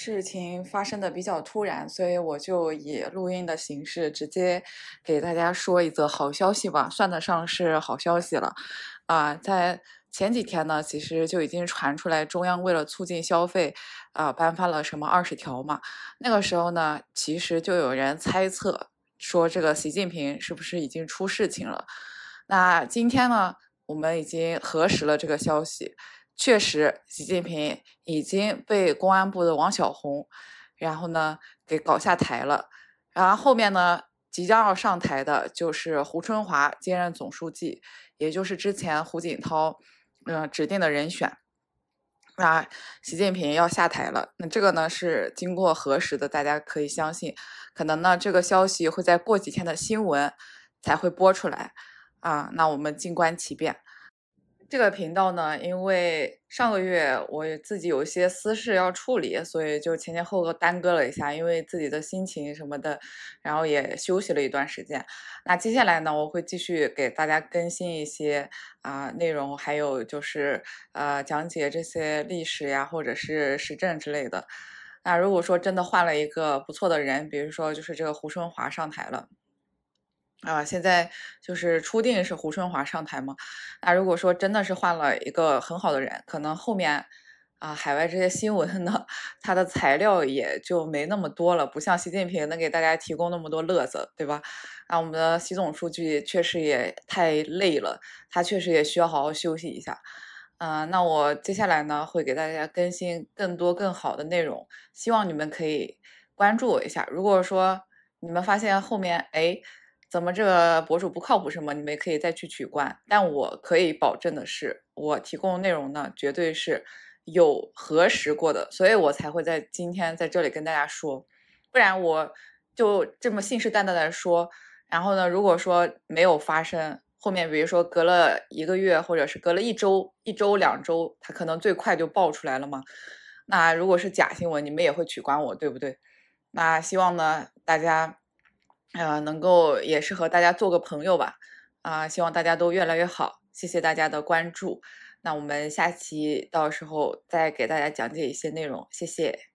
事情发生的比较突然，所以我就以录音的形式直接给大家说一则好消息吧，算得上是好消息了。啊，在前几天呢，其实就已经传出来中央为了促进消费，啊，颁发了什么二十条嘛。那个时候呢，其实就有人猜测说这个习近平是不是已经出事情了？那今天呢，我们已经核实了这个消息。确实，习近平已经被公安部的王晓红，然后呢给搞下台了。然后后面呢，即将要上台的就是胡春华接任总书记，也就是之前胡锦涛嗯指定的人选。那习近平要下台了，那这个呢是经过核实的，大家可以相信。可能呢这个消息会在过几天的新闻才会播出来啊。那我们静观其变。这个频道呢，因为上个月我自己有一些私事要处理，所以就前前后后耽搁了一下，因为自己的心情什么的，然后也休息了一段时间。那接下来呢，我会继续给大家更新一些啊内容，还有就是呃讲解这些历史呀，或者是时政之类的。那如果说真的换了一个不错的人，比如说就是这个胡春华上台了。啊，现在就是初定是胡春华上台嘛？那如果说真的是换了一个很好的人，可能后面啊，海外这些新闻呢，他 的材料也就没那么多了，不像习近平能给大家提供那么多乐子，对吧？啊，我们的习总书记确实也太累了，他确实也需要好好休息一下。嗯，那我接下来呢会给大家更新更多更好的内容，希望你们可以关注我一下。如果说你们发现后面哎。怎么这个博主不靠谱什么，你们可以再去取关，但我可以保证的是，我提供的内容呢，绝对是有核实过的，所以我才会在今天在这里跟大家说，不然我就这么信誓旦旦的说，然后呢，如果说没有发生，后面比如说隔了一个月，或者是隔了一周、一周两周，他可能最快就爆出来了嘛，那如果是假新闻，你们也会取关我对不对？那希望呢，大家。哎呀，能够也是和大家做个朋友吧，啊，希望大家都越来越好，谢谢大家的关注，那我们下期到时候再给大家讲解一些内容，谢谢。